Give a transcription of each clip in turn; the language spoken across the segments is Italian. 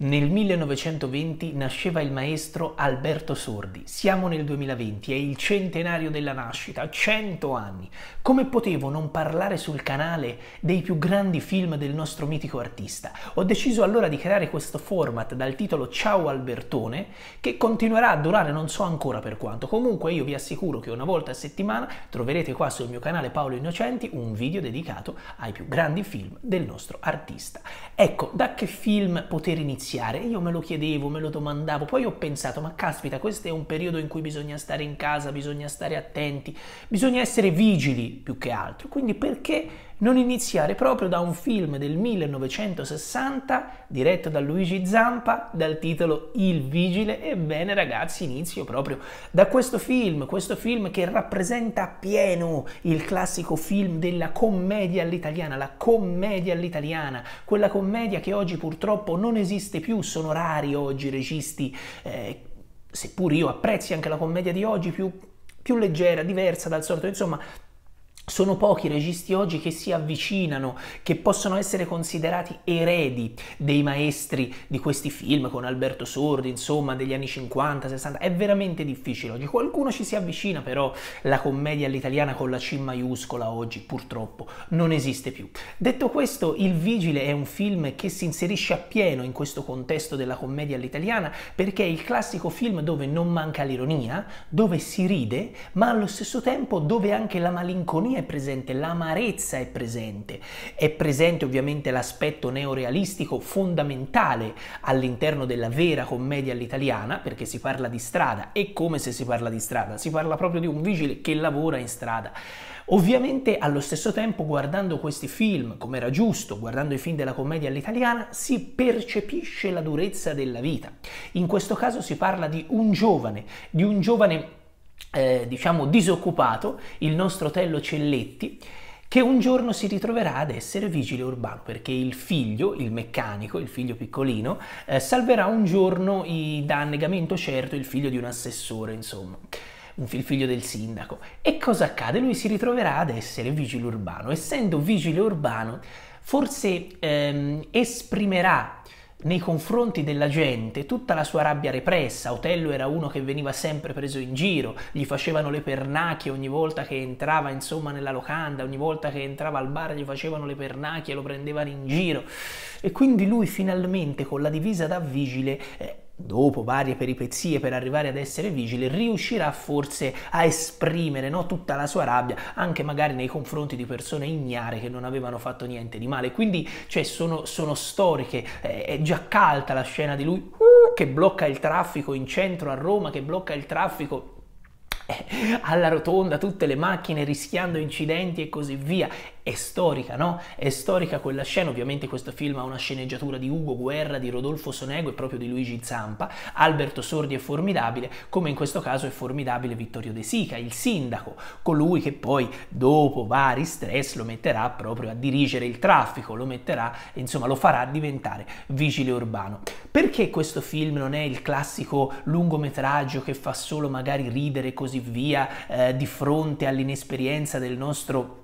Nel 1920 nasceva il maestro Alberto Sordi. Siamo nel 2020, è il centenario della nascita, 100 anni. Come potevo non parlare sul canale dei più grandi film del nostro mitico artista? Ho deciso allora di creare questo format dal titolo Ciao Albertone, che continuerà a durare non so ancora per quanto. Comunque io vi assicuro che una volta a settimana troverete qua sul mio canale Paolo Innocenti un video dedicato ai più grandi film del nostro artista. Ecco, da che film poter iniziare? iniziare? Io me lo chiedevo, me lo domandavo, poi ho pensato, ma caspita, questo è un periodo in cui bisogna stare in casa, bisogna stare attenti, bisogna essere vigili più che altro, quindi perché non iniziare proprio da un film del 1960 diretto da Luigi Zampa dal titolo Il Vigile? Ebbene ragazzi inizio proprio da questo film, questo film che rappresenta appieno il classico film della commedia all'italiana, la commedia all'italiana, quella commedia che oggi purtroppo non esiste più, sono rari oggi i registi. Eh, seppur io apprezzi anche la commedia di oggi più, più leggera, diversa dal solito, insomma sono pochi i registi oggi che si avvicinano, che possono essere considerati eredi dei maestri di questi film con Alberto Sordi, insomma, degli anni 50, 60. È veramente difficile oggi. Qualcuno ci si avvicina, però la commedia all'italiana con la C maiuscola oggi purtroppo non esiste più. Detto questo, Il Vigile è un film che si inserisce appieno in questo contesto della commedia all'italiana perché è il classico film dove non manca l'ironia, dove si ride, ma allo stesso tempo dove anche la malinconia è presente, l'amarezza è presente, è presente ovviamente l'aspetto neorealistico fondamentale all'interno della vera commedia all'italiana, perché si parla di strada e come se si parla di strada, si parla proprio di un vigile che lavora in strada. Ovviamente allo stesso tempo guardando questi film, come era giusto, guardando i film della commedia all'italiana, si percepisce la durezza della vita. In questo caso si parla di un giovane, di un giovane eh, diciamo disoccupato, il nostro Tello Celletti, che un giorno si ritroverà ad essere vigile urbano perché il figlio, il meccanico, il figlio piccolino, eh, salverà un giorno i, da annegamento certo il figlio di un assessore, insomma il figlio del sindaco. E cosa accade? Lui si ritroverà ad essere vigile urbano. Essendo vigile urbano, forse ehm, esprimerà nei confronti della gente tutta la sua rabbia repressa. Otello era uno che veniva sempre preso in giro, gli facevano le pernacchie ogni volta che entrava insomma nella locanda, ogni volta che entrava al bar gli facevano le pernacchie, lo prendevano in giro e quindi lui finalmente con la divisa da vigile eh, dopo varie peripezie per arrivare ad essere vigile, riuscirà forse a esprimere no, tutta la sua rabbia, anche magari nei confronti di persone ignare che non avevano fatto niente di male. Quindi cioè, sono, sono, storiche, eh, è già calta la scena di lui uh, che blocca il traffico in centro a Roma, che blocca il traffico eh, alla rotonda tutte le macchine rischiando incidenti e così via è storica, no? È storica quella scena, ovviamente questo film ha una sceneggiatura di Ugo Guerra, di Rodolfo Sonego e proprio di Luigi Zampa, Alberto Sordi è formidabile, come in questo caso è formidabile Vittorio De Sica, il sindaco, colui che poi dopo vari stress lo metterà proprio a dirigere il traffico, lo metterà, insomma lo farà diventare vigile urbano. Perché questo film non è il classico lungometraggio che fa solo magari ridere e così via eh, di fronte all'inesperienza del nostro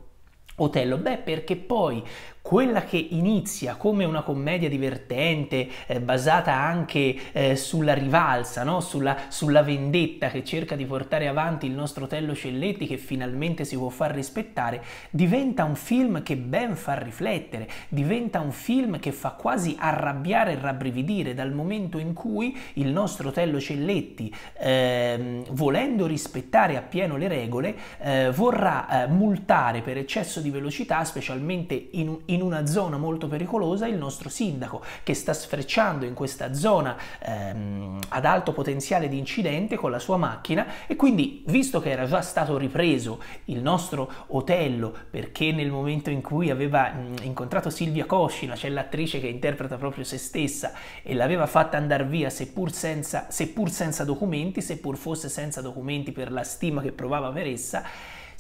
Otello? Beh, perché poi quella che inizia come una commedia divertente, eh, basata anche eh, sulla rivalsa, no? sulla, sulla, vendetta che cerca di portare avanti il nostro Tello Celletti, che finalmente si può far rispettare, diventa un film che ben fa riflettere, diventa un film che fa quasi arrabbiare e rabbrividire dal momento in cui il nostro Tello Celletti, ehm, volendo rispettare appieno le regole, eh, vorrà eh, multare per eccesso di velocità, specialmente in, in in una zona molto pericolosa il nostro sindaco che sta sfrecciando in questa zona ehm, ad alto potenziale di incidente con la sua macchina e quindi visto che era già stato ripreso il nostro hotel perché nel momento in cui aveva mh, incontrato Silvia Coscina, cioè l'attrice che interpreta proprio se stessa e l'aveva fatta andare via seppur senza, seppur senza documenti, seppur fosse senza documenti per la stima che provava per essa,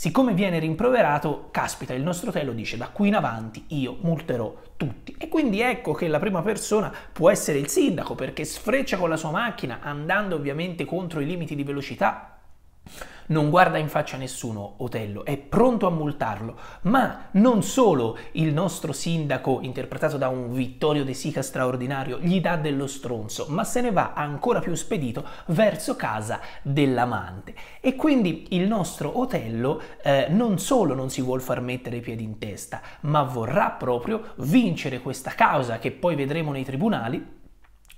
Siccome viene rimproverato, caspita, il nostro lo dice da qui in avanti io multerò tutti. E quindi ecco che la prima persona può essere il sindaco perché sfreccia con la sua macchina andando ovviamente contro i limiti di velocità non guarda in faccia nessuno, Otello, è pronto a multarlo, ma non solo il nostro sindaco, interpretato da un Vittorio De Sica straordinario, gli dà dello stronzo, ma se ne va ancora più spedito verso casa dell'amante. E quindi il nostro Otello eh, non solo non si vuol far mettere i piedi in testa, ma vorrà proprio vincere questa causa che poi vedremo nei tribunali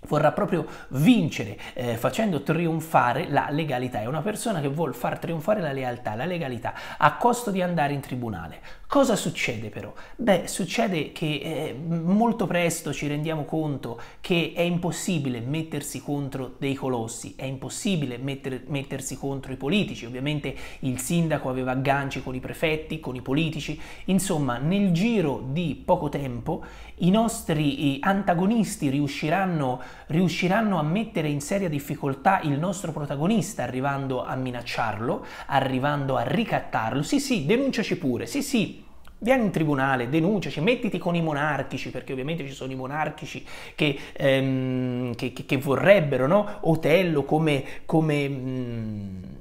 vorrà proprio vincere eh, facendo trionfare la legalità. È una persona che vuole far trionfare la lealtà, la legalità, a costo di andare in tribunale, Cosa succede però? Beh, succede che eh, molto presto ci rendiamo conto che è impossibile mettersi contro dei colossi, è impossibile metter, mettersi contro i politici, ovviamente il sindaco aveva agganci con i prefetti, con i politici, insomma nel giro di poco tempo i nostri antagonisti riusciranno, riusciranno a mettere in seria difficoltà il nostro protagonista arrivando a minacciarlo, arrivando a ricattarlo, sì sì, denunciaci pure, sì sì, Vieni in tribunale, denunciaci, mettiti con i monarchici, perché ovviamente ci sono i monarchici che, ehm, che, che, che vorrebbero no? Otello come, come mh, mm,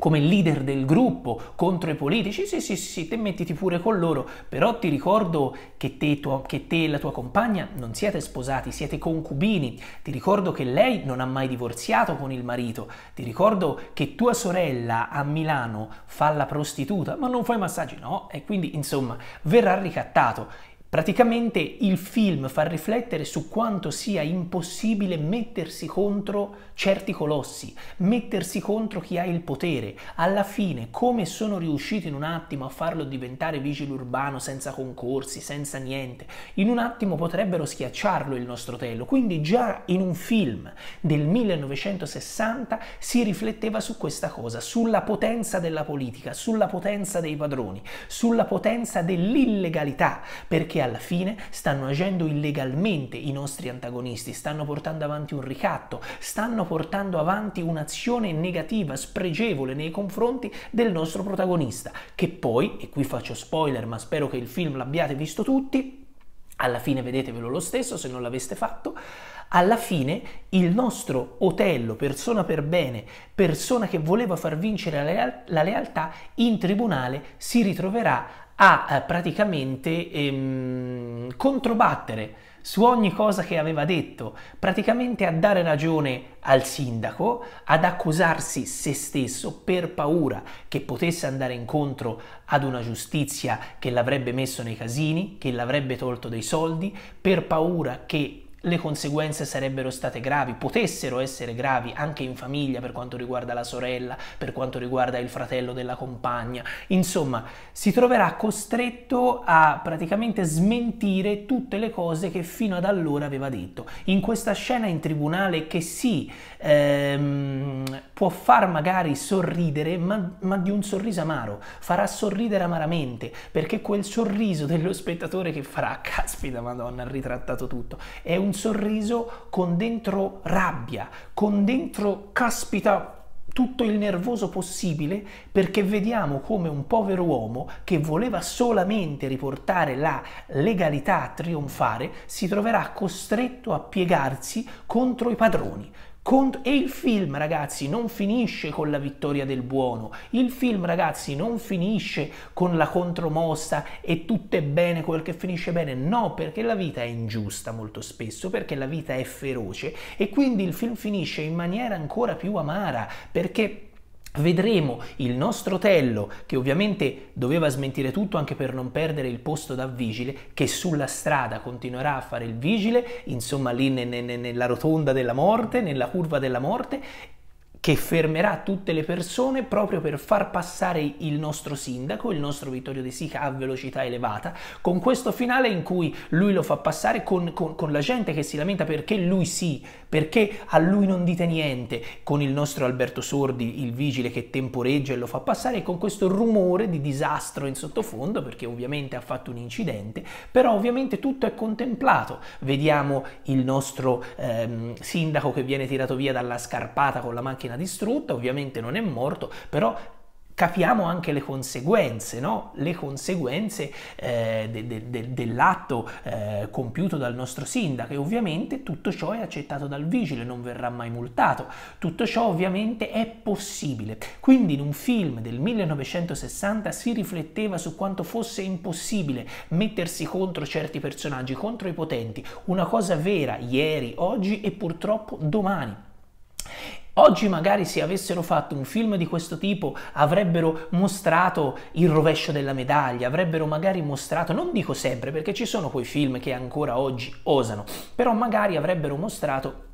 come leader del gruppo contro i politici, sì sì sì, te mettiti pure con loro, però ti ricordo che te, tua, che te e la tua compagna non siete sposati, siete concubini, ti ricordo che lei non ha mai divorziato con il marito, ti ricordo che tua sorella a Milano fa la prostituta, ma non fa i massaggi, no, e quindi insomma verrà ricattato Praticamente il film fa riflettere su quanto sia impossibile mettersi contro certi colossi, mettersi contro chi ha il potere. Alla fine, come sono riusciti in un attimo a farlo diventare vigile urbano senza concorsi, senza niente, in un attimo potrebbero schiacciarlo il nostro telo. Quindi già in un film del 1960 si rifletteva su questa cosa, sulla potenza della politica, sulla potenza dei padroni, sulla potenza dell'illegalità, perché che alla fine stanno agendo illegalmente i nostri antagonisti, stanno portando avanti un ricatto, stanno portando avanti un'azione negativa, spregevole nei confronti del nostro protagonista, che poi, e qui faccio spoiler ma spero che il film l'abbiate visto tutti, alla fine vedetevelo lo stesso se non l'aveste fatto, alla fine il nostro Otello, persona per bene, persona che voleva far vincere la, leal- la lealtà, in tribunale si ritroverà a eh, praticamente ehm, controbattere su ogni cosa che aveva detto, praticamente a dare ragione al sindaco, ad accusarsi se stesso per paura che potesse andare incontro ad una giustizia che l'avrebbe messo nei casini, che l'avrebbe tolto dei soldi, per paura che le conseguenze sarebbero state gravi, potessero essere gravi anche in famiglia per quanto riguarda la sorella, per quanto riguarda il fratello della compagna. Insomma, si troverà costretto a praticamente smentire tutte le cose che fino ad allora aveva detto. In questa scena in tribunale che sì, ehm, può far magari sorridere, ma, ma di un sorriso amaro, farà sorridere amaramente, perché quel sorriso dello spettatore che farà, caspita madonna, ha ritrattato tutto, è un un sorriso con dentro rabbia, con dentro caspita tutto il nervoso possibile perché vediamo come un povero uomo che voleva solamente riportare la legalità a trionfare si troverà costretto a piegarsi contro i padroni, e il film, ragazzi, non finisce con la vittoria del buono. Il film, ragazzi, non finisce con la contromossa e tutto è bene quel che finisce bene. No, perché la vita è ingiusta molto spesso, perché la vita è feroce e quindi il film finisce in maniera ancora più amara, perché Vedremo il nostro Tello, che ovviamente doveva smentire tutto anche per non perdere il posto da vigile, che sulla strada continuerà a fare il vigile, insomma lì ne, ne, nella rotonda della morte, nella curva della morte, che fermerà tutte le persone proprio per far passare il nostro sindaco, il nostro Vittorio De Sica, a velocità elevata, con questo finale in cui lui lo fa passare con, con, con la gente che si lamenta perché lui sì, perché a lui non dite niente, con il nostro Alberto Sordi, il vigile che temporeggia e lo fa passare, e con questo rumore di disastro in sottofondo, perché ovviamente ha fatto un incidente, però ovviamente tutto è contemplato. Vediamo il nostro ehm, sindaco che viene tirato via dalla scarpata con la macchina macchina distrutta, ovviamente non è morto, però capiamo anche le conseguenze, no? le conseguenze eh, de, de, de, dell'atto eh, compiuto dal nostro sindaco e ovviamente tutto ciò è accettato dal vigile, non verrà mai multato, tutto ciò ovviamente è possibile. Quindi in un film del 1960 si rifletteva su quanto fosse impossibile mettersi contro certi personaggi, contro i potenti, una cosa vera ieri, oggi e purtroppo domani. Oggi magari se avessero fatto un film di questo tipo avrebbero mostrato il rovescio della medaglia, avrebbero magari mostrato, non dico sempre perché ci sono quei film che ancora oggi osano, però magari avrebbero mostrato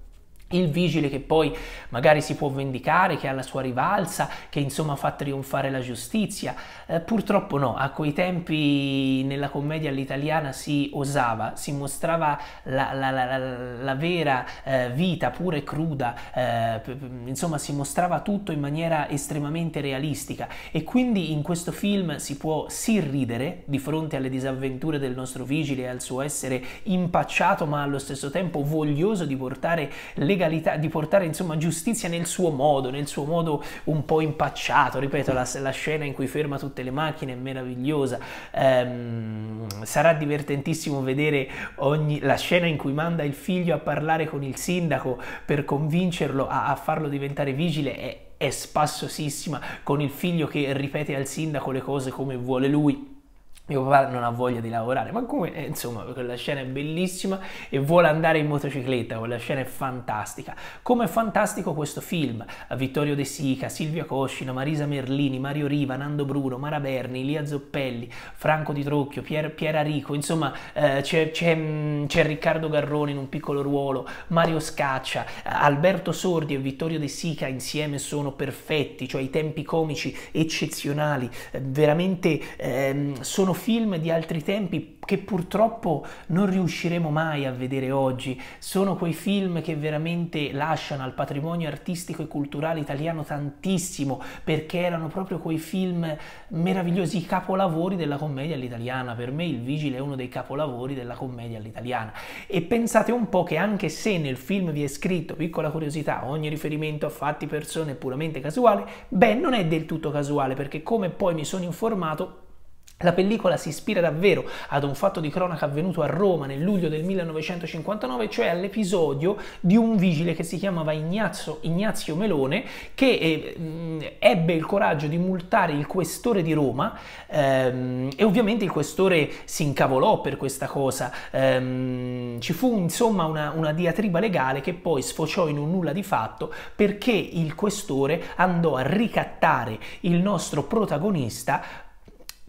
il vigile che poi magari si può vendicare, che ha la sua rivalsa, che insomma fa trionfare la giustizia. Eh, purtroppo no, a quei tempi nella commedia all'italiana si osava, si mostrava la, la, la, la vera eh, vita pure cruda, eh, insomma si mostrava tutto in maniera estremamente realistica e quindi in questo film si può sì ridere di fronte alle disavventure del nostro vigile e al suo essere impacciato ma allo stesso tempo voglioso di portare le legalità, di portare insomma giustizia nel suo modo, nel suo modo un po' impacciato, ripeto la, la scena in cui ferma tutte le macchine è meravigliosa, ehm, sarà divertentissimo vedere ogni, la scena in cui manda il figlio a parlare con il sindaco per convincerlo a, a farlo diventare vigile, è, è spassosissima, con il figlio che ripete al sindaco le cose come vuole lui mio papà non ha voglia di lavorare, ma come, eh, insomma, quella scena è bellissima e vuole andare in motocicletta, quella scena è fantastica. Come è fantastico questo film, Vittorio De Sica, Silvia Coscino, Marisa Merlini, Mario Riva, Nando Bruno, Mara Berni, Lia Zoppelli, Franco Di Trocchio, Pier, Piera Rico, insomma, eh, c'è, c'è, c'è, Riccardo Garrone in un piccolo ruolo, Mario Scaccia, Alberto Sordi e Vittorio De Sica insieme sono perfetti, cioè i tempi comici eccezionali, eh, veramente eh, sono film di altri tempi che purtroppo non riusciremo mai a vedere oggi. Sono quei film che veramente lasciano al patrimonio artistico e culturale italiano tantissimo, perché erano proprio quei film meravigliosi, i capolavori della commedia all'italiana. Per me Il Vigile è uno dei capolavori della commedia all'italiana. E pensate un po' che anche se nel film vi è scritto, piccola curiosità, ogni riferimento a fatti, persone è puramente casuale, beh, non è del tutto casuale, perché come poi mi sono informato, la pellicola si ispira davvero ad un fatto di cronaca avvenuto a Roma nel luglio del 1959, cioè all'episodio di un vigile che si chiamava Ignazio, Ignazio Melone, che eh, ebbe il coraggio di multare il questore di Roma ehm, e ovviamente il questore si incavolò per questa cosa. Ehm, ci fu insomma una, una diatriba legale che poi sfociò in un nulla di fatto perché il questore andò a ricattare il nostro protagonista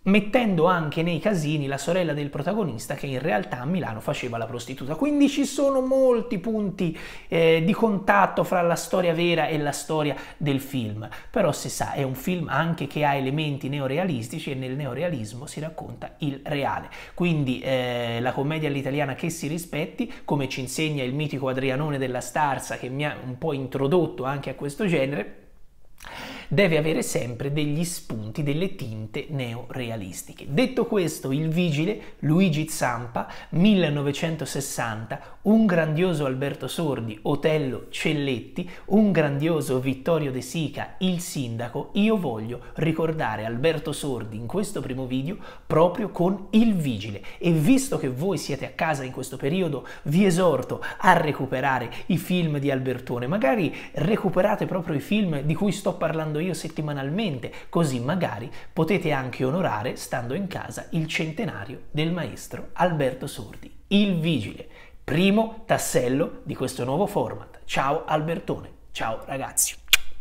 mettendo anche nei casini la sorella del protagonista che in realtà a Milano faceva la prostituta. Quindi ci sono molti punti eh, di contatto fra la storia vera e la storia del film, però si sa è un film anche che ha elementi neorealistici e nel neorealismo si racconta il reale. Quindi eh, la commedia all'italiana che si rispetti, come ci insegna il mitico Adrianone della Starza che mi ha un po' introdotto anche a questo genere, deve avere sempre degli spunti, delle tinte neorealistiche. Detto questo, il vigile Luigi Zampa, 1960, un grandioso Alberto Sordi, Otello Celletti, un grandioso Vittorio De Sica, il sindaco, io voglio ricordare Alberto Sordi in questo primo video proprio con il vigile e visto che voi siete a casa in questo periodo vi esorto a recuperare i film di Albertone, magari recuperate proprio i film di cui sto parlando mando io settimanalmente, così magari potete anche onorare, stando in casa, il centenario del maestro Alberto Sordi, il vigile, primo tassello di questo nuovo format. Ciao Albertone, ciao ragazzi.